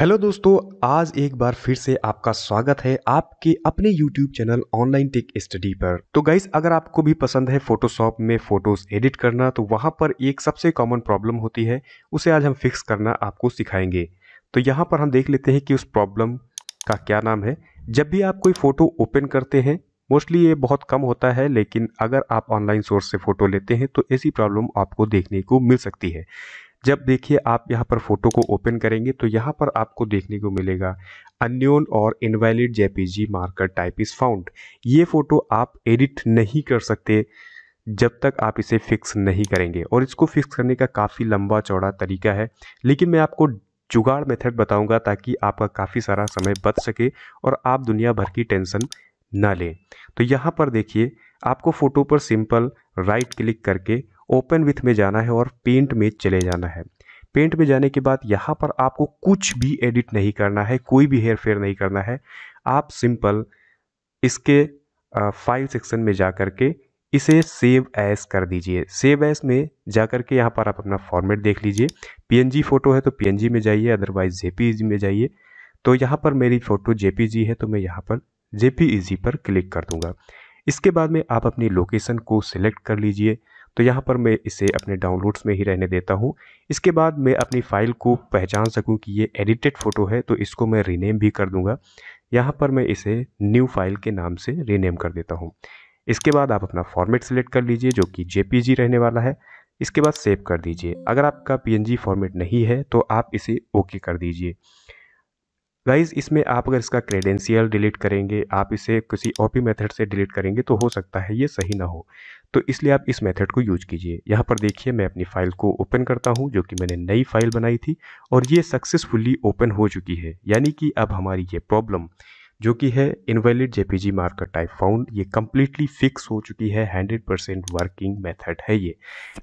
hello दोस्तों आज एक बार फिर से आपका स्वागत है आपके अपने YouTube channel online tech study पर तो गाइस अगर आपको भी पसंद है फोटोशॉप में फोटोज एडिट करना तो वहां पर एक सबसे कॉमन प्रॉब्लम होती है उसे आज हम फिक्स करना आपको सिखाएंगे तो यहां पर हम देख लेते हैं कि उस प्रॉब्लम का क्या नाम है जब भी आप कोई फ़ोटो ओपन करते हैं मोस्टली ये बहुत कम होता है लेकिन अगर आप ऑनलाइन सोर्स से फ़ोटो लेते हैं तो ऐसी प्रॉब्लम आपको देखने को मिल सकती है जब देखिए आप यहाँ पर फोटो को ओपन करेंगे तो यहाँ पर आपको देखने को मिलेगा अन्योन और invalid JPG marker type is found ये फोटो आप एडिट नहीं कर सकते जब तक आप इसे फिक्स नहीं करेंगे और इसको फिक्स करने का काफ़ी लंबा चौड़ा तरीका है लेकिन मैं आपको जुगाड़ मेथड बताऊंगा ताकि आपका काफ़ी सारा समय बच सके और आप दुनिया भर की टेंशन ना लें तो यहाँ पर देखिए आपको फ़ोटो पर सिंपल राइट क्लिक करके ओपन विथ में जाना है और पेंट में चले जाना है पेंट में जाने के बाद यहाँ पर आपको कुछ भी एडिट नहीं करना है कोई भी हेयर फेयर नहीं करना है आप सिंपल इसके फाइल सेक्शन में जा कर के इसे सेव एस कर दीजिए सेव एस में जा कर के यहाँ पर आप अपना फॉर्मेट देख लीजिए पी फ़ोटो है तो पी में जाइए अदरवाइज जे में जाइए तो यहाँ पर मेरी फ़ोटो जे है तो मैं यहाँ पर जे पर क्लिक कर दूँगा इसके बाद में आप अपनी लोकेशन को सिलेक्ट कर लीजिए तो यहाँ पर मैं इसे अपने डाउनलोड्स में ही रहने देता हूँ इसके बाद मैं अपनी फ़ाइल को पहचान सकूँ कि ये एडिटेड फ़ोटो है तो इसको मैं रीनेम भी कर दूँगा यहाँ पर मैं इसे न्यू फाइल के नाम से रीनेम कर देता हूँ इसके बाद आप अपना फॉर्मेट सेलेक्ट कर लीजिए जो कि जे रहने वाला है इसके बाद सेव कर दीजिए अगर आपका पी फॉर्मेट नहीं है तो आप इसे ओके कर दीजिए गाइज इसमें आप अगर इसका क्रेडेंशियल डिलीट करेंगे आप इसे किसी ओपी मेथड से डिलीट करेंगे तो हो सकता है ये सही ना हो तो इसलिए आप इस मेथड को यूज कीजिए यहाँ पर देखिए मैं अपनी फ़ाइल को ओपन करता हूँ जो कि मैंने नई फाइल बनाई थी और ये सक्सेसफुली ओपन हो चुकी है यानी कि अब हमारी ये प्रॉब्लम जो कि है invalid P marker type found ये कम्प्लीटली फिक्स हो चुकी है हंड्रेड परसेंट वर्किंग मेथड है ये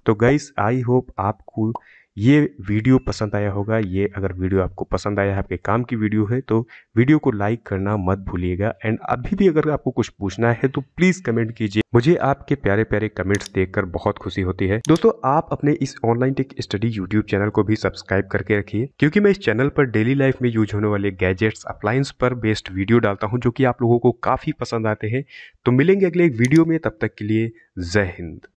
तो गाइज़ आई होप आपको ये वीडियो पसंद आया होगा ये अगर वीडियो आपको पसंद आया है आपके काम की वीडियो है तो वीडियो को लाइक करना मत भूलिएगा एंड अभी भी अगर आपको कुछ पूछना है तो प्लीज़ कमेंट कीजिए मुझे आपके प्यारे प्यारे कमेंट्स देखकर बहुत खुशी होती है दोस्तों आप अपने इस online tech study YouTube channel को भी सब्सक्राइब करके रखिए क्योंकि मैं इस चैनल पर डेली लाइफ में यूज होने वाले गैजेट्स अप्लायंस पर बेस्ड वीडियो डालता हूँ जो कि आप लोगों को काफ़ी पसंद आते हैं तो मिलेंगे अगले एक वीडियो में तब तक के लिए जय हिंद